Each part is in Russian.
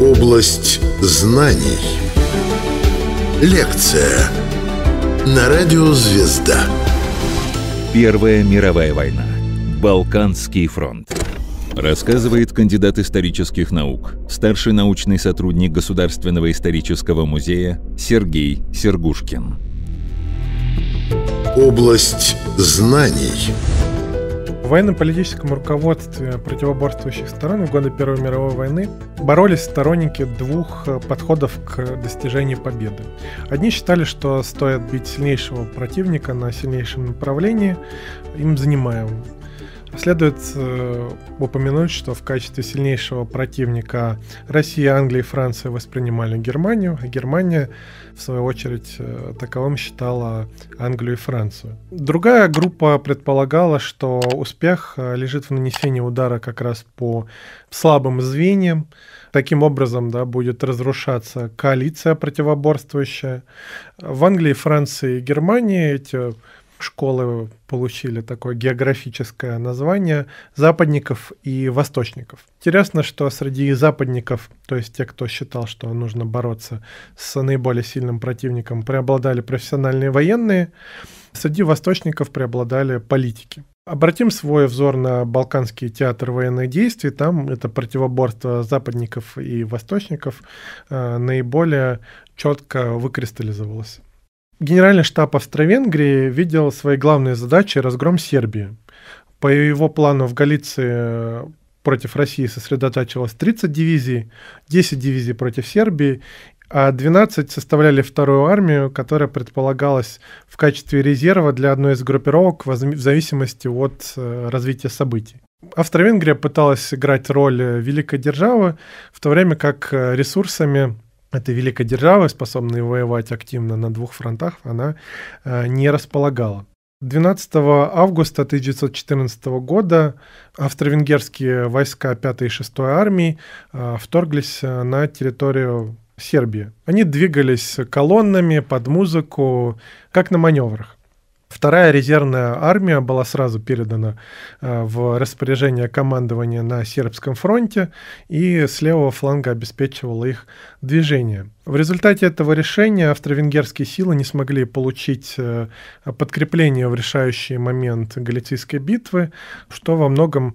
Область знаний. Лекция на радио «Звезда». Первая мировая война. Балканский фронт. Рассказывает кандидат исторических наук, старший научный сотрудник Государственного исторического музея Сергей Сергушкин. Область знаний. В военно-политическом руководстве противоборствующих сторон в годы Первой мировой войны боролись сторонники двух э, подходов к достижению победы. Одни считали, что стоит бить сильнейшего противника на сильнейшем направлении, им занимаем Следует э, упомянуть, что в качестве сильнейшего противника Россия, Англия и Франция воспринимали Германию, а Германия, в свою очередь, э, таковым считала Англию и Францию. Другая группа предполагала, что успех э, лежит в нанесении удара как раз по слабым звеньям. Таким образом да, будет разрушаться коалиция противоборствующая. В Англии, Франции и Германии эти школы получили такое географическое название западников и восточников. Интересно, что среди западников, то есть те, кто считал, что нужно бороться с наиболее сильным противником, преобладали профессиональные военные, среди восточников преобладали политики. Обратим свой взор на Балканский театр военных действий. Там это противоборство западников и восточников э, наиболее четко выкристаллизовалось. Генеральный штаб Австро-Венгрии видел своей главной задачей разгром Сербии. По его плану в Галиции э, против России сосредотачивалось 30 дивизий, 10 дивизий против Сербии, а 12 составляли вторую армию, которая предполагалась в качестве резерва для одной из группировок в зависимости от э, развития событий. Австро-Венгрия пыталась играть роль э, великой державы, в то время как ресурсами эта великая держава, способная воевать активно на двух фронтах, она э, не располагала. 12 августа 1914 года австро-венгерские войска 5 и 6 армии э, вторглись э, на территорию Сербии. Они двигались колоннами под музыку, как на маневрах. Вторая резервная армия была сразу передана э, в распоряжение командования на сербском фронте и с левого фланга обеспечивала их движение. В результате этого решения австро-венгерские силы не смогли получить э, подкрепление в решающий момент Галицийской битвы, что во многом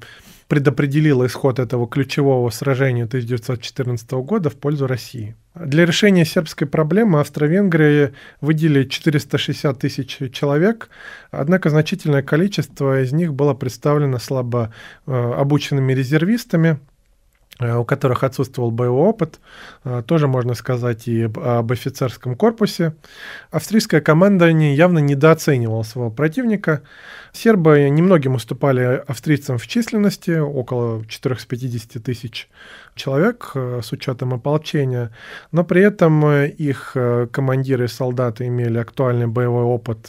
предопределил исход этого ключевого сражения 1914 года в пользу России. Для решения сербской проблемы Австро-Венгрии выделили 460 тысяч человек, однако значительное количество из них было представлено слабо э, обученными резервистами, Э, у которых отсутствовал боевой опыт. Э, тоже можно сказать и об офицерском корпусе. Австрийское командование явно недооценивало своего противника. Сербы немногим уступали австрийцам в численности, около 450 тысяч человек э, с учетом ополчения, но при этом их командиры и солдаты имели актуальный боевой опыт,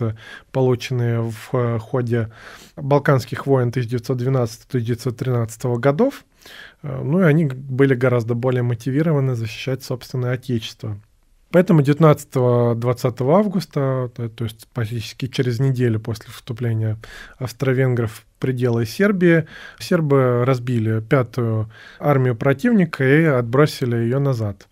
полученный в ходе Балканских войн 1912-1913 годов. Э, ну и они были гораздо более мотивированы защищать собственное отечество. Поэтому 19-20 августа, то есть практически через неделю после вступления австро-венгров в пределы Сербии, сербы разбили пятую армию противника и отбросили ее назад.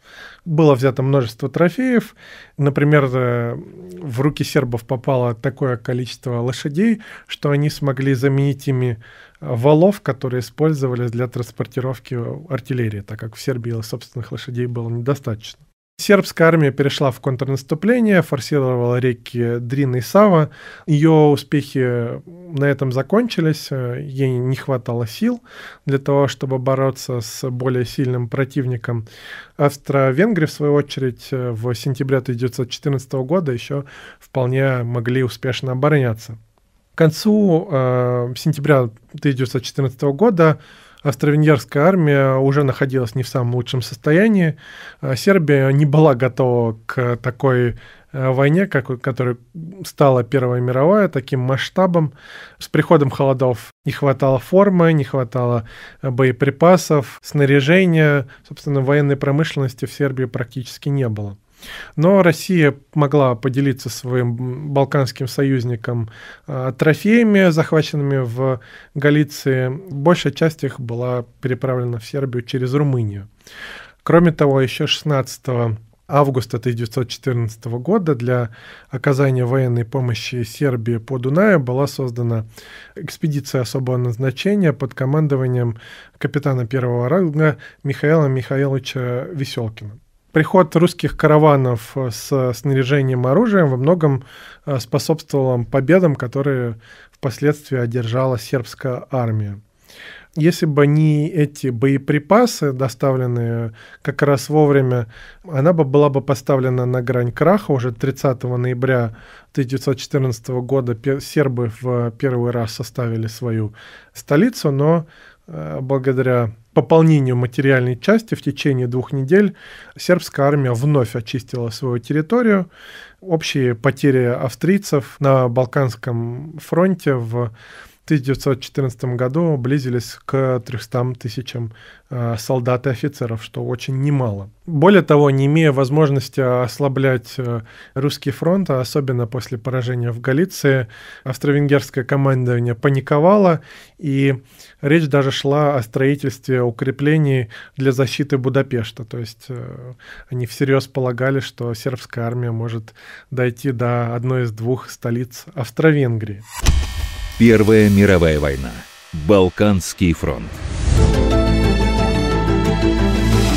Было взято множество трофеев. Например, э, в руки сербов попало такое количество лошадей, что они смогли заменить ими э, валов, которые использовались для транспортировки артиллерии, так как в Сербии собственных лошадей было недостаточно. Сербская армия перешла в контрнаступление, форсировала реки Дрин и Сава. Ее успехи на этом закончились, э, ей не хватало сил для того, чтобы бороться с более сильным противником. австро венгрии в свою очередь, э, в сентябре 1914 года еще вполне могли успешно обороняться. К концу э, сентября 1914 года австро-венгерская армия уже находилась не в самом лучшем состоянии. А Сербия не была готова к такой э, войне, как, которая стала Первая мировая, таким масштабом. С приходом холодов не хватало формы, не хватало э, боеприпасов, снаряжения. Собственно, военной промышленности в Сербии практически не было. Но Россия могла поделиться своим балканским союзником э, трофеями, захваченными в Галиции. Большая часть их была переправлена в Сербию через Румынию. Кроме того, еще 16 августа 1914 года для оказания военной помощи Сербии по Дунаю была создана экспедиция особого назначения под командованием капитана первого ранга Михаила Михайловича Веселкина приход русских караванов э, с э, снаряжением и оружием во многом э, способствовал победам, которые впоследствии одержала сербская армия. Если бы не эти боеприпасы, доставленные как раз вовремя, она бы была бы поставлена на грань краха уже 30 ноября 1914 года. Сербы в первый раз составили свою столицу, но благодаря пополнению материальной части в течение двух недель сербская армия вновь очистила свою территорию. Общие потери австрийцев на Балканском фронте в 1914 году близились к 300 тысячам э, солдат и офицеров, что очень немало. Более того, не имея возможности ослаблять э, русский фронт, а особенно после поражения в Галиции, австро-венгерское командование паниковало, и речь даже шла о строительстве укреплений для защиты Будапешта. То есть э, они всерьез полагали, что сербская армия может дойти до одной из двух столиц Австро-Венгрии. Первая мировая война. Балканский фронт.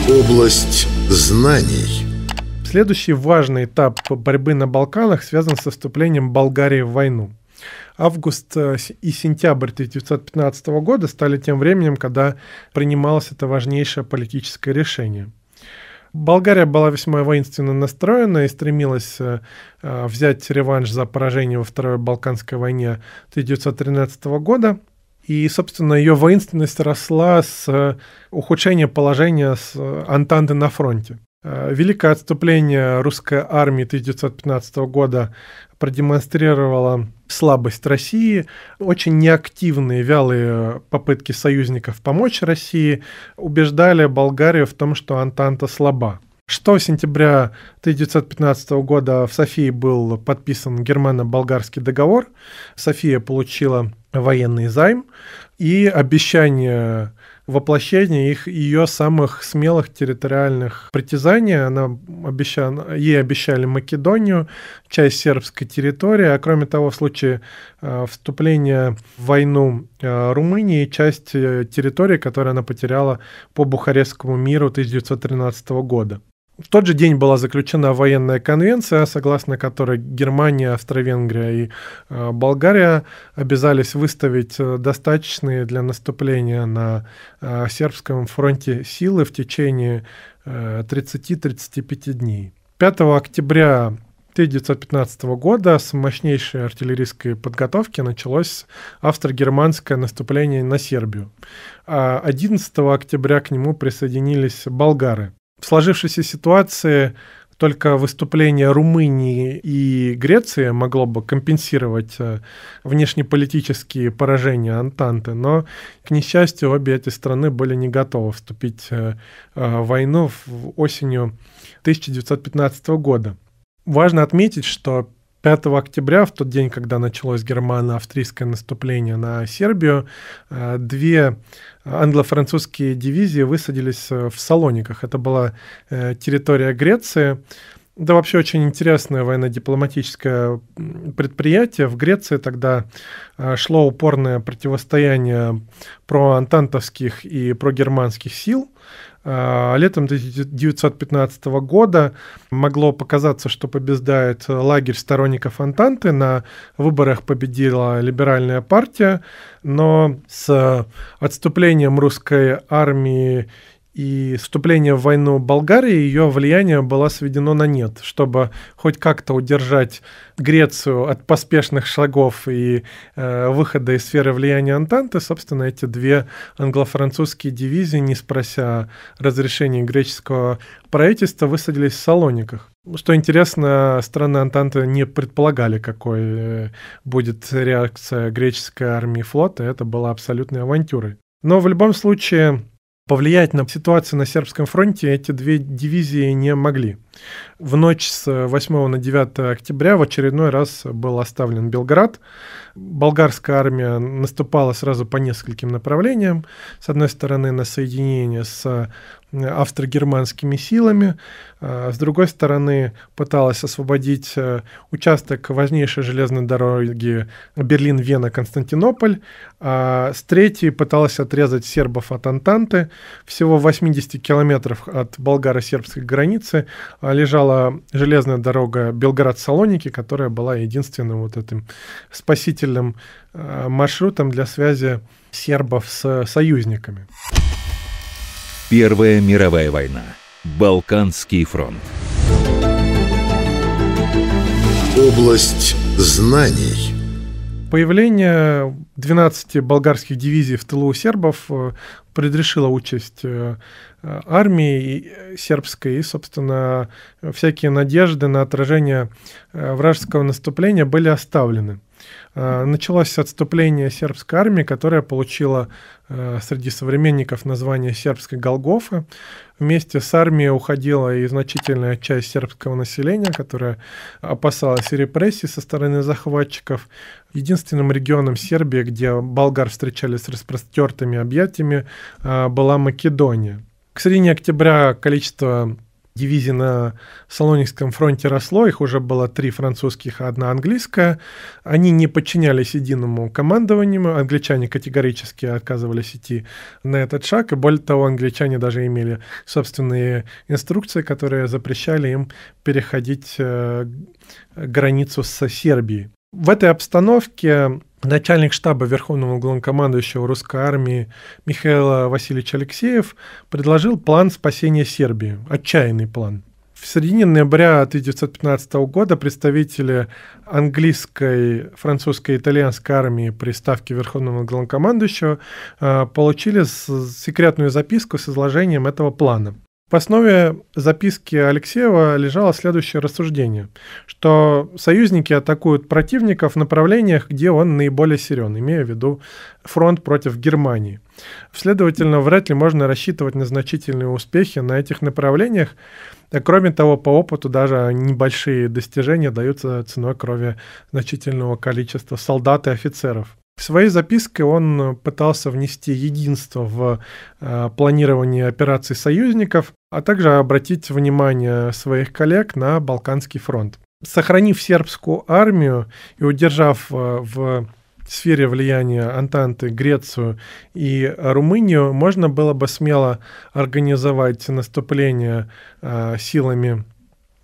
Область знаний. Следующий важный этап борьбы на Балканах связан со вступлением Болгарии в войну. Август э, и сентябрь 1915 года стали тем временем, когда принималось это важнейшее политическое решение – Болгария была весьма воинственно настроена и стремилась э, э, взять реванш за поражение во Второй Балканской войне 1913 года. И, собственно, ее воинственность росла с э, ухудшения положения с Антанты на фронте. Великое отступление русской армии 1915 года продемонстрировала слабость России, очень неактивные, вялые попытки союзников помочь России убеждали Болгарию в том, что Антанта слаба. 6 сентября 1915 года в Софии был подписан германо-болгарский договор. София получила военный займ и обещание воплощение их ее самых смелых территориальных притязаний. Она обещала, ей обещали Македонию, часть сербской территории, а кроме того, в случае э, вступления в войну э, Румынии, часть э, территории, которую она потеряла по Бухарестскому миру 1913 года. В тот же день была заключена военная конвенция, согласно которой Германия, Австро-Венгрия и э, Болгария обязались выставить э, достаточные для наступления на э, сербском фронте силы в течение 30-35 э, дней. 5 октября 1915 года с мощнейшей артиллерийской подготовки началось австро-германское наступление на Сербию. А 11 октября к нему присоединились болгары. В сложившейся ситуации только выступление Румынии и Греции могло бы компенсировать э, внешнеполитические поражения Антанты, но, к несчастью, обе эти страны были не готовы вступить э, э, в войну в осенью 1915 года. Важно отметить, что 5 октября, в тот день, когда началось германо-австрийское наступление на Сербию, э, две э, англо-французские дивизии высадились э, в Салониках. Это была территория Греции. Да, вообще очень интересное военно-дипломатическое предприятие. В Греции тогда шло упорное противостояние проантантовских и прогерманских сил. А Летом 1915 года могло показаться, что побеждает лагерь сторонников Антанты. На выборах победила либеральная партия, но с отступлением русской армии и вступление в войну Болгарии, ее влияние было сведено на нет, чтобы хоть как-то удержать Грецию от поспешных шагов и э, выхода из сферы влияния Антанты, собственно, эти две англо-французские дивизии, не спрося разрешения греческого правительства, высадились в Салониках. Что интересно, страны Антанты не предполагали, какой э, будет реакция греческой армии и флота. Это была абсолютной авантюрой. Но в любом случае Повлиять на ситуацию на сербском фронте эти две дивизии не могли. В ночь с 8 э, на 9 октября в очередной раз был оставлен Белград. Болгарская армия наступала сразу по нескольким направлениям. С одной стороны, на соединение с э, австро-германскими силами. Э, с другой стороны, пыталась освободить участок важнейшей железной дороги Берлин-Вена-Константинополь. А с третьей пыталась отрезать сербов от Антанты. Всего в 80 километров от болгаро-сербской границы а лежала железная дорога Белгород-Салоники, которая была единственным вот этим спасительным э, маршрутом для связи сербов с союзниками. Первая мировая война. Балканский фронт. Область знаний. Появление 12 болгарских дивизий в тылу сербов э, предрешила участь э, э, армии сербской и, собственно, всякие надежды на отражение вражеского наступления были оставлены. Э, началось отступление сербской армии, которая получила э, среди современников название сербской Голгофы. Вместе с армией уходила и значительная часть сербского населения, которая опасалась репрессий со стороны захватчиков. Единственным регионом Сербии, где болгар встречались с распростертыми объятиями, э, была Македония. К середине октября количество дивизий на Салоникском фронте росло, их уже было три французских, одна английская. Они не подчинялись единому командованию, англичане категорически отказывались идти на этот шаг, и более того, англичане даже имели собственные инструкции, которые запрещали им переходить э, границу с Сербией. В этой обстановке начальник штаба Верховного главнокомандующего русской армии Михаил Васильевич Алексеев предложил план спасения Сербии, отчаянный план. В середине ноября 1915 года представители английской, французской и итальянской армии при ставке Верховного главнокомандующего э, получили секретную записку с изложением этого плана – в основе записки Алексеева лежало следующее рассуждение, что союзники атакуют противников в направлениях, где он наиболее силен, имея в виду фронт против Германии. Следовательно, вряд ли можно рассчитывать на значительные успехи на этих направлениях. А кроме того, по опыту даже небольшие достижения даются ценой крови значительного количества солдат и офицеров. В своей записке он пытался внести единство в э, планирование операций союзников, а также обратить внимание своих коллег на Балканский фронт. Сохранив сербскую армию и удержав э, в сфере влияния Антанты Грецию и Румынию, можно было бы смело организовать наступление э, силами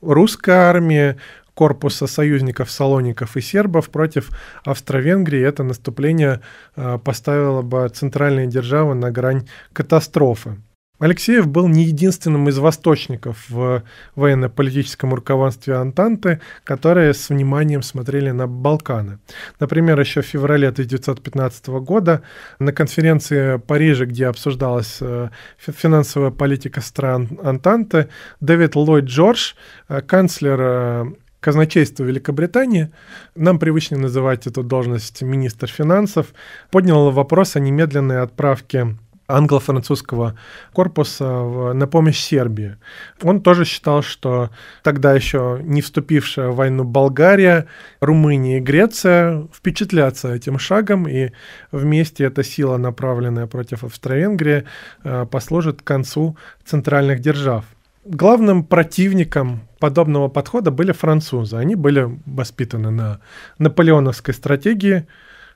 русской армии, корпуса союзников салоников и сербов против Австро-Венгрии. Это наступление э, поставило бы центральные державы на грань катастрофы. Алексеев был не единственным из восточников в военно-политическом руководстве Антанты, которые с вниманием смотрели на Балканы. Например, еще в феврале 1915 года на конференции Парижа, где обсуждалась э, финансовая политика стран Антанты, Дэвид Ллойд Джордж, э, канцлер казначейство Великобритании, нам привычно называть эту должность министр финансов, подняло вопрос о немедленной отправке англо-французского корпуса на помощь Сербии. Он тоже считал, что тогда еще не вступившая в войну Болгария, Румыния и Греция впечатлятся этим шагом, и вместе эта сила, направленная против Австро-Венгрии, э, послужит к концу центральных держав – Главным противником подобного подхода были французы. Они были воспитаны на наполеоновской стратегии,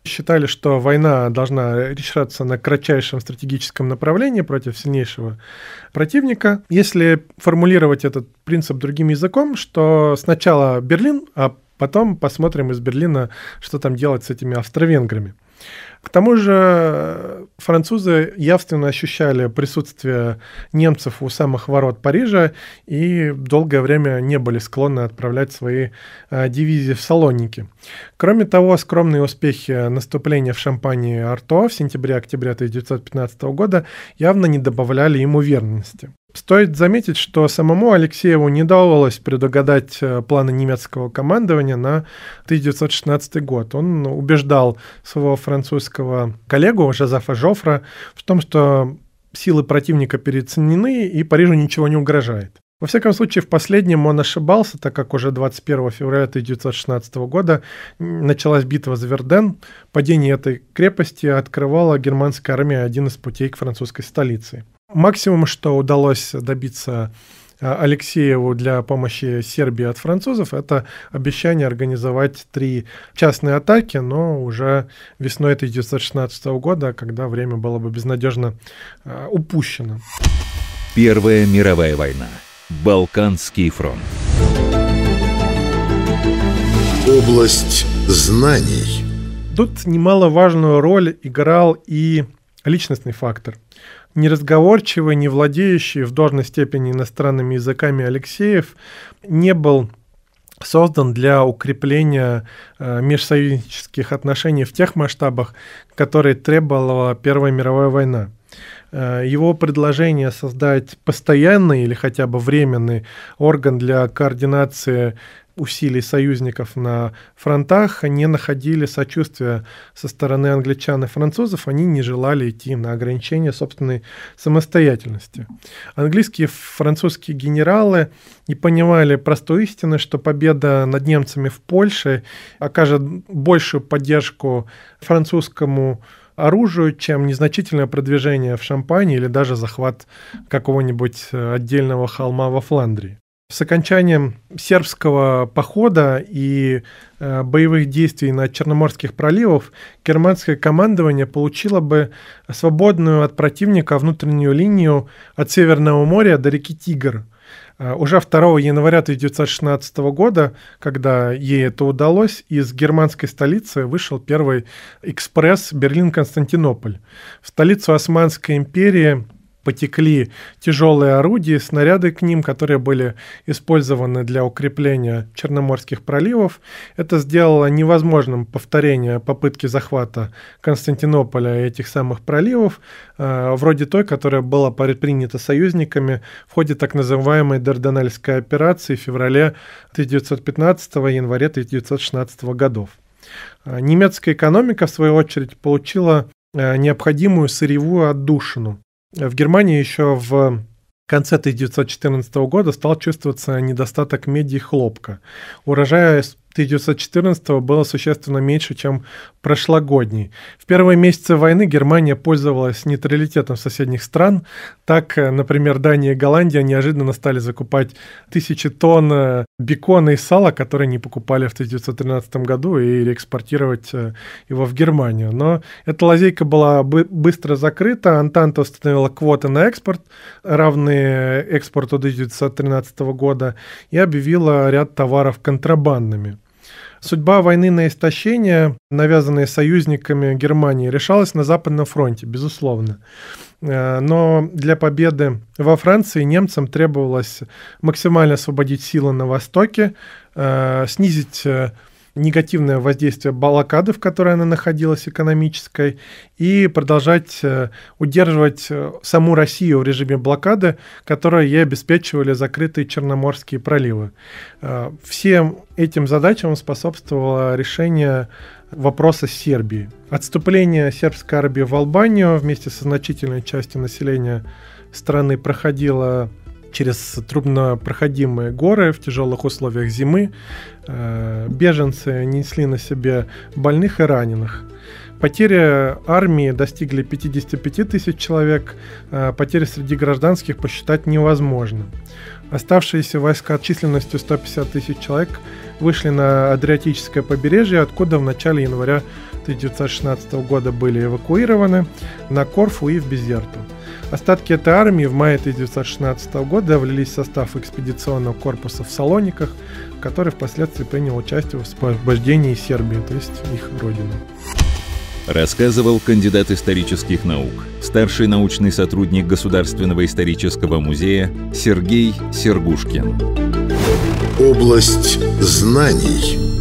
считали, что война должна решаться на кратчайшем стратегическом направлении против сильнейшего противника. Если формулировать этот принцип другим языком, что сначала Берлин, а потом посмотрим из Берлина, что там делать с этими австро-венграми. К тому же э, французы явственно ощущали присутствие немцев у самых ворот Парижа и долгое время не были склонны отправлять свои э, дивизии в Салоники. Кроме того, скромные успехи наступления в Шампании Арто в сентябре-октябре 1915 года явно не добавляли ему верности. Стоит заметить, что самому Алексееву не удалось предугадать э, планы немецкого командования на 1916 год. Он убеждал своего французского коллегу Жозефа Жофра в том, что силы противника переоценены и Парижу ничего не угрожает. Во всяком случае, в последнем он ошибался, так как уже 21 февраля 1916 года началась битва за Верден. Падение этой крепости открывала германская армия один из путей к французской столице. Максимум, что удалось добиться э, Алексееву для помощи Сербии от французов, это обещание организовать три частные атаки, но уже весной 1916 года, когда время было бы безнадежно э, упущено. Первая мировая война. Балканский фронт. Область знаний. Тут немаловажную роль играл и личностный фактор неразговорчивый, не владеющий в должной степени иностранными языками Алексеев не был создан для укрепления э, межсоюзнических отношений в тех масштабах, которые требовала Первая мировая война. Э, его предложение создать постоянный или хотя бы временный орган для координации усилий союзников на фронтах, не находили сочувствия со стороны англичан и французов, они не желали идти на ограничение собственной самостоятельности. Английские и французские генералы не понимали простой истины, что победа над немцами в Польше окажет большую поддержку французскому оружию, чем незначительное продвижение в Шампании или даже захват какого-нибудь э, отдельного холма во Фландрии. С окончанием сербского похода и э, боевых действий на Черноморских проливах германское командование получило бы свободную от противника внутреннюю линию от Северного моря до реки Тигр. Э, уже 2 января 1916 года, когда ей это удалось, из германской столицы вышел первый экспресс Берлин-Константинополь. В столицу Османской империи потекли тяжелые орудия, снаряды к ним, которые были использованы для укрепления Черноморских проливов. Это сделало невозможным повторение попытки захвата Константинополя и этих самых проливов, э, вроде той, которая была предпринята союзниками в ходе так называемой Дарданельской операции в феврале 1915-январе 1916 годов. Э, немецкая экономика, в свою очередь, получила э, необходимую сырьевую отдушину. В Германии еще в конце 1914 года стал чувствоваться недостаток меди и хлопка. Урожая 1914 было существенно меньше, чем прошлогодний. В первые месяцы войны Германия пользовалась нейтралитетом соседних стран. Так, э, например, Дания и Голландия неожиданно стали закупать тысячи тонн э, бекона и сала, которые не покупали в 1913 году, и реэкспортировать э, его в Германию. Но эта лазейка была бы быстро закрыта. Антанта установила квоты на экспорт, равные экспорту 1913 года, и объявила ряд товаров контрабандными. Судьба войны на истощение, навязанной союзниками Германии, решалась на Западном фронте, безусловно. Э, но для победы во Франции немцам требовалось максимально освободить силы на Востоке, э, снизить э, негативное воздействие блокады, в которой она находилась экономической, и продолжать э, удерживать э, саму Россию в режиме блокады, которая ей обеспечивали закрытые Черноморские проливы. Э, всем этим задачам способствовало решение вопроса Сербии. Отступление сербской армии в Албанию вместе со значительной частью населения страны проходило через труднопроходимые горы в тяжелых условиях зимы. Э, беженцы несли на себе больных и раненых. Потери армии достигли 55 тысяч человек, э, потери среди гражданских посчитать невозможно. Оставшиеся войска численностью 150 тысяч человек вышли на Адриатическое побережье, откуда в начале января 1916 года были эвакуированы на Корфу и в Безерту. Остатки этой армии в мае 1916 года влились в состав экспедиционного корпуса в Салониках, который впоследствии принял участие в освобождении Сербии, то есть их родины рассказывал кандидат исторических наук, старший научный сотрудник Государственного исторического музея Сергей Сергушкин. Область знаний.